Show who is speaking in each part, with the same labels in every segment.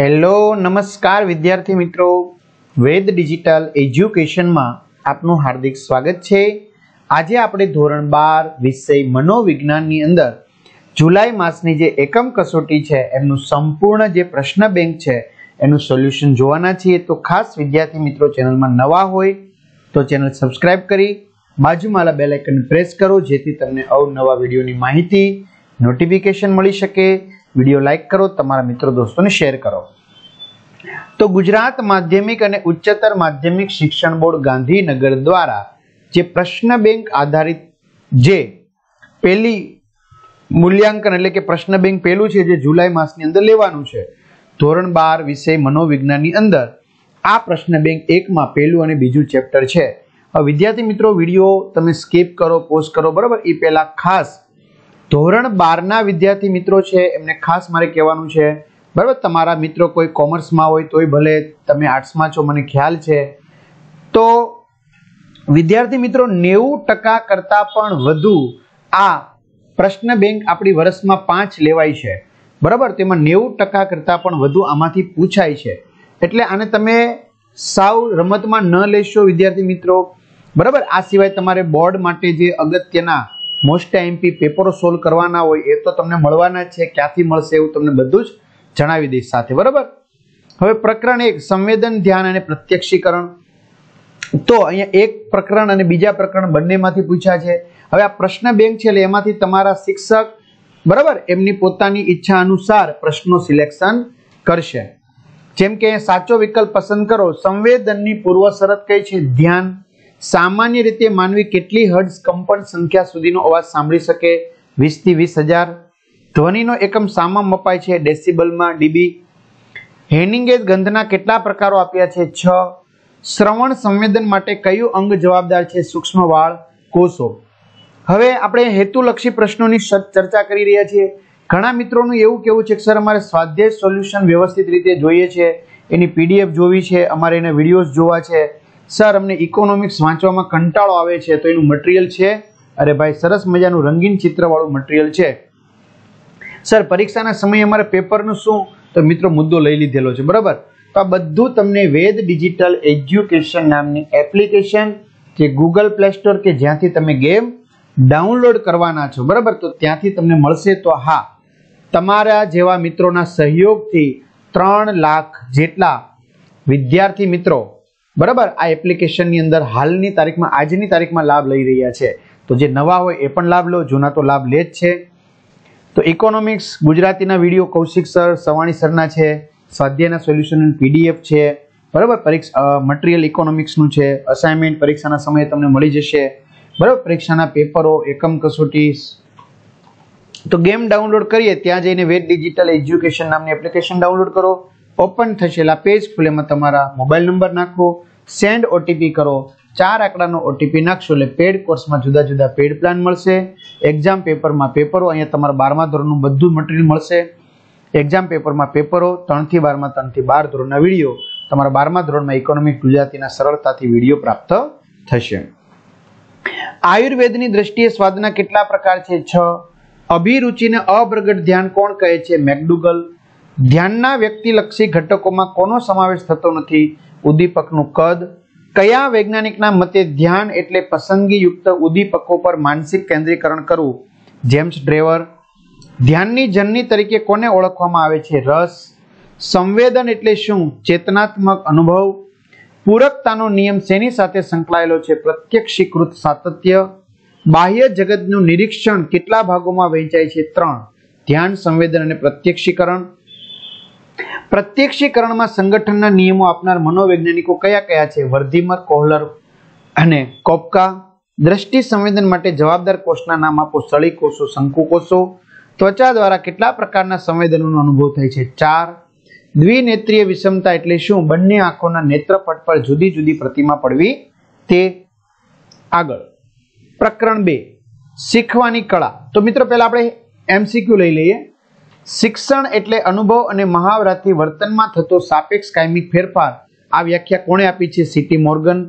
Speaker 1: hello નમસ્કાર વિદ્યાર્થી મિત્રો વેદ ડિજિટલ એજ્યુકેશનમાં આપનું હાર્દિક સ્વાગત છે આજે આપણે ધોરણ બાર વિષય મનોવિજ્ઞાનની અંદર જુલાઈ માસની જે એકમ કસોટી છે એમનું સંપૂર્ણ જે પ્રશ્ન બેંક છે એનું સોલ્યુશન જોવાના છીએ તો ખાસ વિદ્યાર્થી મિત્રો ચેનલમાં નવા હોય તો ચેનલ સબસ્ક્રાઇબ કરી બાજુમાં બેલ આઇકન પ્રેસ કરો જેથી તમને અવનવા વિડીયોની માહિતી નોટિફિકેશન મળી શકે વિડીયો લાઇક કરો તમારા મિત્રો દોસ્તોને શેર કરો તો ગુજરાત માધ્યમિક અને ઉચ્ચતર માધ્યમિક શિક્ષણ બોર્ડ ગાંધીનગર દ્વારા જે પ્રશ્ન બેંક આધારિત જે પહેલી મૂલ્યાંકન એટલે કે પ્રશ્ન બેંક પહેલું છે જે જુલાઈ માસની અંદર લેવાનું છે ધોરણ બાર વિષય મનોવિજ્ઞાનની અંદર આ પ્રશ્ન બેંક એકમાં પહેલું અને બીજું ચેપ્ટર છે વિદ્યાર્થી મિત્રો વિડીયો તમે સ્કીપ કરો પોસ્ટ કરો બરાબર એ પહેલાં ખાસ ધોરણ બારના વિદ્યાર્થી મિત્રો છે એમને ખાસ મારે કહેવાનું છે બરાબર તમારા મિત્રો કોઈ કોમર્સમાં હોય તોય ભલે તમે આર્ટ્સમાં છો મને ખ્યાલ છે તો વિદ્યાર્થી મિત્રો નેવું ટકા કરતાં પણ વધુ આ પ્રશ્ન બેંક આપણી વર્ષમાં પાંચ લેવાય છે બરાબર તેમાં નેવું ટકા કરતાં પણ વધુ આમાંથી પૂછાય છે એટલે આને તમે સાવ રમતમાં ન લેશો વિદ્યાર્થી મિત્રો બરાબર આ સિવાય તમારે બોર્ડ માટે જે અગત્યના મોસ્ટ એમપી પેપરો સોલ્વ કરવાના હોય એ તો તમને મળવાના છે ક્યાંથી મળશે એવું તમને બધું જ જણાવી દઈશ સાથે બરાબર હવે પ્રકરણ એક સંવેદન ધ્યાન અને પ્રત્યક્ષીકરણ તો અહીંયા એક પ્રકરણ અને બીજા પ્રકરણ બંનેમાંથી પૂછ્યા છે હવે આ પ્રશ્ન બેંક છે એટલે એમાંથી તમારા શિક્ષક બરાબર એમની પોતાની ઈચ્છા અનુસાર પ્રશ્નો સિલેક્શન કરશે જેમ કે સાચો વિકલ્પ પસંદ કરો સંવેદનની પૂર્વ શરત કઈ છે ધ્યાન સામાન્ય રીતે માનવી કેટલી હર્ટ્ઝ કંપન સંખ્યા સુધીનો અવાજ સાંભળી શકે વીસથી વીસ હજાર ધ્વનિનો એકમ સામા મપાય છે ડેસિબલમાં ડીબી હેનિંગે ગંધના કેટલા પ્રકારો આપ્યા છે છ શ્રવણ સંવેદન માટે કયું અંગ જવાબદાર છે સૂક્ષ્મ વાળ કોષો હવે આપણે હેતુલક્ષી પ્રશ્નોની ચર્ચા કરી રહ્યા છીએ ઘણા મિત્રોનું એવું કેવું છે કે સર અમારે સ્વાધ્યાય સોલ્યુશન વ્યવસ્થિત રીતે જોઈએ છે એની પીડીએફ જોવી છે અમારે એને વિડીયોઝ જોવા છે સર અમને ઇકોનોમિક્સ વાંચવામાં કંટાળો આવે છે તો એનું મટીરિયલ છે અરે ભાઈ સરસ મજાનું રંગીન ચિત્રવાળું મટીરિયલ છે સર પરીક્ષાના સમયે અમારે પેપરનું શું તો મિત્રો મુદ્દો લઈ લીધેલો છે બરાબર તો આ બધું તમને વેદ ડિજિટલ એજ્યુકેશન નામની એપ્લિકેશન કે ગૂગલ પ્લે સ્ટોર કે જ્યાંથી તમે ગેમ ડાઉનલોડ કરવાના છો બરાબર તો ત્યાંથી તમને મળશે તો હા તમારા જેવા મિત્રોના સહયોગથી ત્રણ લાખ જેટલા વિદ્યાર્થી મિત્રો બરાબર આ એપ્લિકેશનની અંદર હાલની તારીખમાં આજની તારીખમાં લાભ લઈ રહ્યા છે તો જે નવા હોય એ પણ લાભ લો જૂના તો લાભ લે જ છે તો ઇકોનોમિક્સ ગુજરાતીના વિડીયો કૌશિક સર સવાણી સરના છે સ્વાધ્યાયના સોલ્યુશન પીડીએફ છે બરાબર પરીક્ષા મટીરિયલ ઇકોનોમિક્સનું છે અસાઇનમેન્ટ પરીક્ષાના સમયે તમને મળી જશે બરાબર પરીક્ષાના પેપરો એકમ કસોટી તો ગેમ ડાઉનલોડ કરીએ ત્યાં જઈને વેદ ડિજિટલ એજ્યુકેશન નામની એપ્લિકેશન ડાઉનલોડ કરો ઓપન થશેલા પેજ ખુલે એમાં તમારા મોબાઈલ નંબર નાખો સેન્ડ ઓટીપી કરો ચાર આંકડાનો ઓટીપી નાખશો એટલે પેડ કોર્સમાં જુદા જુદા પેડ પ્લાન મળશે એક્ઝામ પેપરમાં પેપરો અહીંયા તમારા બારમા ધોરણનું બધું મટીરિયલ મળશે એક્ઝામ પેપરમાં પેપરો ત્રણથી બારમાં ત્રણથી બાર ધોરણના વિડીયો તમારા બારમા ધોરણમાં ઇકોનોમિક ગુજરાતીના સરળતાથી વિડીયો પ્રાપ્ત થશે આયુર્વેદની દ્રષ્ટિએ સ્વાદના કેટલા પ્રકાર છે છ અભિરુચિને અપ્રગટ ધ્યાન કોણ કહે છે મેકડુગલ ધ્યાનના વ્યક્તિલક્ષી ઘટકોમાં કોનો સમાવેશ થતો નથી ઉદ્દીપકનું કદ કયા વૈજ્ઞાનિકના મતે ધ્યાન એટલે પસંદગીયુક્ત ઉદ્દીપકો પર માનસિક કેન્દ્રીકરણ કરવું જેમ્સ ડ્રેવર ધ્યાનની જનની તરીકે કોને ઓળખવામાં આવે છે રસ સંવેદન એટલે શું ચેતનાત્મક અનુભવ પૂરકતાનો નિયમ શેની સાથે સંકળાયેલો છે પ્રત્યક્ષીકૃત સાતત્ય બાહ્ય જગતનું નિરીક્ષણ કેટલા ભાગોમાં વહેંચાય છે ત્રણ ધ્યાન સંવેદન અને પ્રત્યક્ષીકરણ પ્રત્યક્ષીકરણમાં સંગઠનના નિયમો આપનાર મનોવૈજ્ઞાનિકો કયા કયા છે વર્ધિમર કોહલર અને કોપકા દ્રષ્ટિ સંવેદન માટે જવાબદાર કોષના નામ આપો સળી કોષો શંકુ કોષો ત્વચા દ્વારા કેટલા પ્રકારના સંવેદનોનો અનુભવ થાય છે ચાર દ્વિનેત્રીય વિષમતા એટલે શું બંને આંખોના નેત્રપટ પર જુદી જુદી પ્રતિમા પડવી તે આગળ પ્રકરણ બે શીખવાની કળા તો મિત્રો પહેલા આપણે એમસીક્યુ લઈ લઈએ શિક્ષણ એટલે અનુભવ અને મહાવરાથી વર્તનમાં થતો સાપેક્ષ કાયમી ફેરફાર આ વ્યાખ્યા કોણે આપી છે સિટી મોર્ગન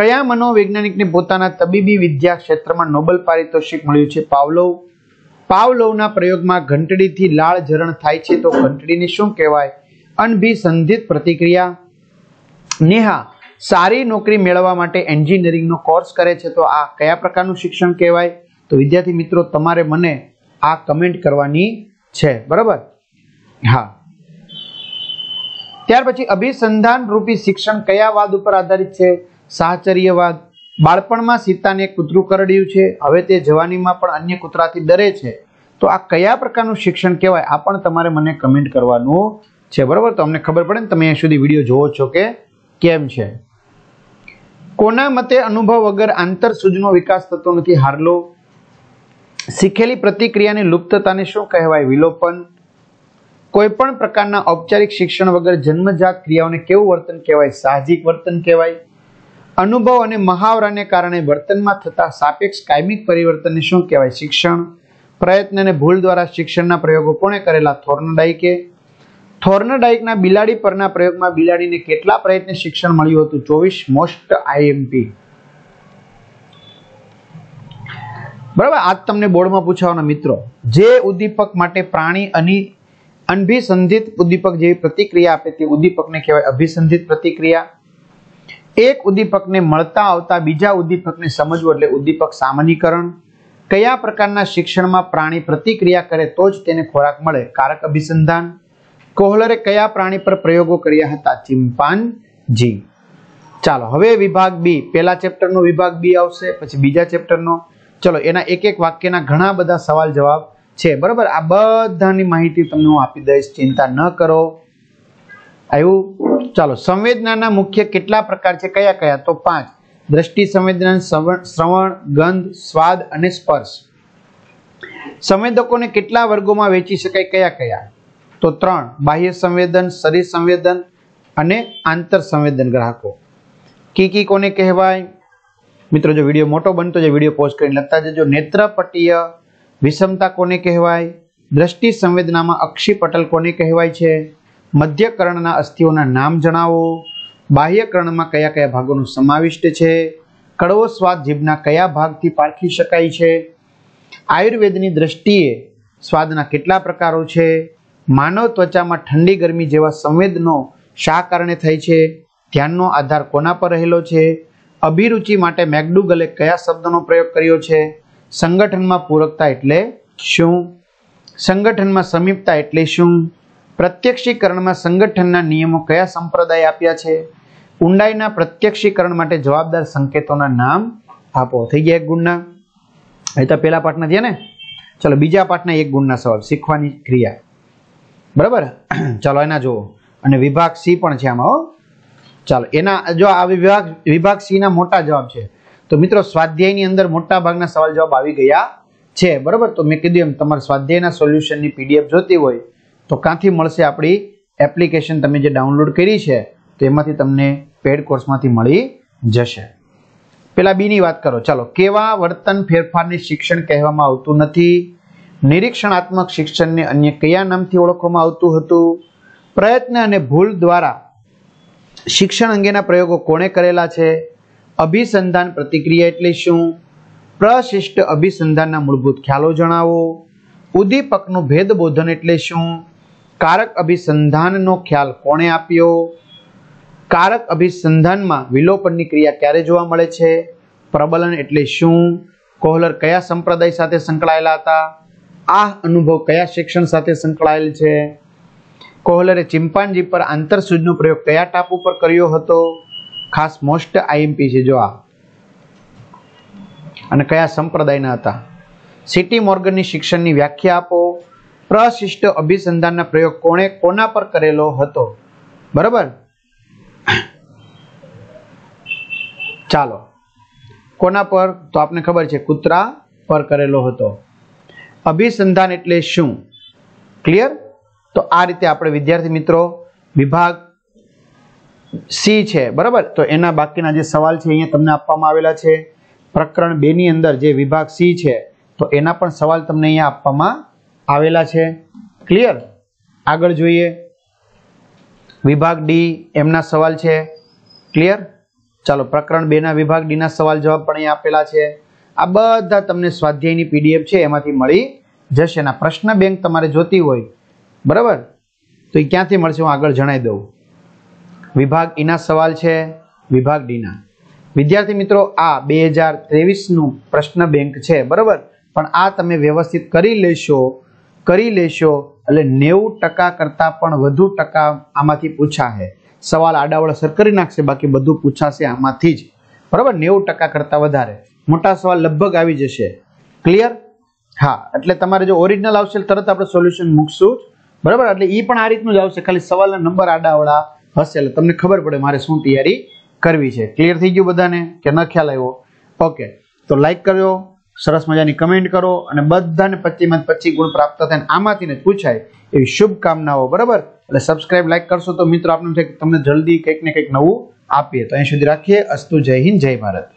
Speaker 1: કયા મનોવૈજ્ઞાનિકને પોતાના તબીબી વિદ્યા ક્ષેત્રમાં નોબલ પારિતોષિક મળ્યું છે પાવલોવ પાવલોવના પ્રયોગમાં ઘંટડીથી લાળ ઝરણ થાય છે તો ઘંટડીને શું કહેવાય અનભિસંધિત પ્રતિક્રિયા નેહા સારી નોકરી મેળવવા માટે એન્જિનિયરિંગનો કોર્સ કરે છે તો આ કયા પ્રકારનું શિક્ષણ કહેવાય તો વિદ્યાર્થી મિત્રો તમારે મને આ કમેન્ટ કરવાની છે બરાબર હા ત્યાર પછી અભિસંધાન રૂપી શિક્ષણ કયા વાદ ઉપર આધારિત છે સાહચર્યવાદ બાળપણમાં સીતાને કૂતરું કરડ્યું છે હવે તે જવાનીમાં પણ અન્ય કૂતરાથી ડરે છે તો આ કયા પ્રકારનું શિક્ષણ કહેવાય આ પણ તમારે મને કમેન્ટ કરવાનું છે બરાબર તો અમને ખબર પડે ને તમે અહીંયા સુધી વિડીયો જોવો છો કે કેમ છે કોના મતે અનુભવ વગર આંતર સૂજનો વિકાસ થતો નથી હારલો શીખેલી પ્રતિક્રિયાની લુપ્તતાને શું કહેવાય વિલોપન કોઈ પણ પ્રકારના ઔપચારિક શિક્ષણ વગર જન્મજાત ક્રિયાઓને કેવું વર્તન કહેવાય સાહજિક વર્તન કહેવાય અનુભવ અને મહાવરાને કારણે વર્તનમાં થતા સાપેક્ષ કાયમિક પરિવર્તનને શું કહેવાય શિક્ષણ પ્રયત્ન અને ભૂલ દ્વારા શિક્ષણના પ્રયોગો કોણે કરેલા થોર્નડાઇકે થોર્નડાઇકના બિલાડી પરના પ્રયોગમાં બિલાડીને કેટલા પ્રયત્ને શિક્ષણ મળ્યું હતું ચોવીસ મોસ્ટ આઈએમપી બરાબર આજ તમને બોર્ડમાં પૂછાવાના મિત્રો જે ઉદ્દીપક માટે પ્રાણી અને અનભિસંધિત ઉદ્દીપક જેવી પ્રતિક્રિયા આપે તે ઉદ્દીપકને કહેવાય અભિસંધિત પ્રતિક્રિયા એક ઉદ્દીપકને મળતા આવતા બીજા ઉદ્દીપકને સમજવું એટલે ઉદ્દીપક સામાન્યકરણ કયા પ્રકારના શિક્ષણમાં પ્રાણી પ્રતિક્રિયા કરે તો જ તેને ખોરાક મળે કારક અભિસંધાન કોહલરે કયા પ્રાણી પર પ્રયોગો કર્યા હતા ચિમ્પાન્જી ચાલો હવે વિભાગ બી પેલા ચેપ્ટરનો વિભાગ બી આવશે પછી બીજા ચેપ્ટરનો ચલો એના એક એક વાક્યના ઘણા બધા સવાલ જવાબ છે બરાબર આ બધાની માહિતી તમને હું આપી દઈશ ચિંતા ન કરો આવ્યું ચાલો સંવેદનાના મુખ્ય કેટલા પ્રકાર છે કયા કયા તો પાંચ દ્રષ્ટિ સંવેદના શ્રવણ ગંધ સ્વાદ અને સ્પર્શ સંવેદકોને કેટલા વર્ગોમાં વેચી શકાય કયા કયા તો ત્રણ બાહ્ય સંવેદન શરીર સંવેદન અને આંતર સંવેદન ગ્રાહકો કી કી કોને કહેવાય મિત્રો જો વિડીયો મોટો બનતો જાય વિડીયો પોઝ કરીને લખતા જજો નેત્રપટીય વિષમતા કોને કહેવાય દ્રષ્ટિ સંવેદનામાં અક્ષી પટલ કોને કહેવાય છે મધ્યકર્ણના અસ્થિઓના નામ જણાવો બાહ્યકર્ણમાં કયા કયા ભાગોનું સમાવિષ્ટ છે કડવો સ્વાદ જીભના કયા ભાગથી પારખી શકાય છે આયુર્વેદની દ્રષ્ટિએ સ્વાદના કેટલા પ્રકારો છે માનવ ત્વચામાં ઠંડી ગરમી જેવા સંવેદનો શા કારણે થાય છે ધ્યાનનો આધાર કોના પર રહેલો છે અભિરુચિ માટે મેકડુગલે કયા શબ્દનો પ્રયોગ કર્યો છે સંગઠનમાં પૂરકતા એટલે શું સંગઠનમાં સમીપતા એટલે શું પ્રત્યક્ષીકરણમાં સંગઠનના નિયમો કયા સંપ્રદાય આપ્યા છે ઊંડાઈના પ્રત્યક્ષીકરણ માટે જવાબદાર સંકેતોના નામ આપો થઈ ગયા એક ગુણના એ તો પહેલા પાઠના થયા ને ચલો બીજા પાઠના એક ગુણના સવાલ શીખવાની ક્રિયા બરાબર ચલો એના જુઓ અને વિભાગ સી પણ છે આમાં ચાલો એના જો આ વિભાગ વિભાગ સી ના મોટા જવાબ છે તો મિત્રો સ્વાધ્યાયની અંદર મોટા ભાગના સવાલ જવાબ આવી ગયા છે બરોબર તો મેં કીધું એમ તમારે સ્વાધ્યાયના સોલ્યુશનની પીડીએફ જોતી હોય તો ક્યાંથી મળશે આપણી એપ્લિકેશન તમે જે ડાઉનલોડ કરી છે તો એમાંથી તમને પેડ કોર્સમાંથી મળી જશે પેલા બીની વાત કરો ચાલો કેવા વર્તન ફેરફારને શિક્ષણ કહેવામાં આવતું નથી નિરીક્ષણાત્મક શિક્ષણને અન્ય કયા નામથી ઓળખવામાં આવતું હતું પ્રયત્ન અને ભૂલ દ્વારા શિક્ષણ અંગેના પ્રયોગો કોણે કરેલા છે અભિસંધાન પ્રતિક્રિયા એટલે શું પ્રશિષ્ટ અભિસંધાનના મૂળભૂત ખ્યાલો જણાવો ઉદ્દીપકનું ભેદબોધન એટલે શું કારક અભિસંધાનનો ખ્યાલ કોણે આપ્યો કારક અભિસંધાનમાં વિલોપનની ક્રિયા ક્યારે જોવા મળે છે પ્રબલન એટલે શું કોહલર કયા સંપ્રદાય સાથે સંકળાયેલા હતા આ અનુભવ કયા શિક્ષણ સાથે સંકળાયેલ છે કોહલરે ચિમ્પાન્જી પર આંતરસૂજનો પ્રયોગ કયા ટાપુ પર કર્યો હતો ખાસ મોસ્ટ આઈએમપી છે જો આ અને કયા સંપ્રદાયના હતા સિટી મોર્ગનની શિક્ષણની વ્યાખ્યા આપો પ્રશિષ્ટ અભિસંધાનના પ્રયોગ કોણે કોના પર કરેલો હતો બરાબર ચાલો કોના પર તો આપને ખબર છે કૂતરા પર કરેલો હતો અભિસંધાન એટલે શું ક્લિયર તો આ રીતે આપણે વિદ્યાર્થી મિત્રો વિભાગ સી છે બરાબર તો એના બાકીના જે સવાલ છે અહીંયા તમને આપવામાં આવેલા છે પ્રકરણ બેની અંદર જે વિભાગ સી છે તો એના પણ સવાલ તમને અહીંયા આપવામાં આવેલા છે ક્લિયર આગળ જોઈએ વિભાગ ડી એમના સવાલ છે ક્લિયર ચાલો પ્રકરણ બેના વિભાગ ડીના સવાલ જવાબ પણ અહીંયા આપેલા છે આ બધા તમને સ્વાધ્યાયની પીડીએફ છે એમાંથી મળી જશે અને પ્રશ્ન બેંક તમારે જોતી હોય બરાબર તો એ ક્યાંથી મળશે હું આગળ જણાવી દઉં વિભાગ એના સવાલ છે વિભાગ ડીના વિદ્યાર્થી મિત્રો આ બે હજાર ત્રેવીસનું પ્રશ્ન બેંક છે બરાબર પણ આ તમે વ્યવસ્થિત કરી લેશો કરી લેશો એટલે નેવું ટકા કરતાં પણ વધુ ટકા આમાંથી પૂછાશે સવાલ આડાવડા સર કરી નાખશે બાકી બધું પૂછાશે આમાંથી જ બરાબર નેવું ટકા કરતાં વધારે મોટા સવાલ લગભગ આવી જશે ક્લિયર હા એટલે તમારે જો ઓરિજિનલ આવશે તરત આપણે સોલ્યુશન મૂકશું બરાબર એટલે એ પણ આ રીતનું જ આવશે ખાલી સવાલના નંબર આડાવાળા હશે એટલે તમને ખબર પડે મારે શું તૈયારી કરવી છે ક્લિયર થઈ ગયું બધાને કે ન ખ્યાલ આવ્યો ઓકે તો લાઈક કર્યો સરસ મજાની કમેન્ટ કરો અને બધાને પચીમાં પચીસ ગુણ પ્રાપ્ત થાય આમાંથી ને પૂછાય એવી શુભકામનાઓ બરાબર એટલે સબસ્ક્રાઇબ લાઈક કરશો તો મિત્રો આપણે તમને જલ્દી કંઈક ને કંઈક નવું આપીએ તો અહીં સુધી રાખીએ અસ્તુ જય હિન્દ જય ભારત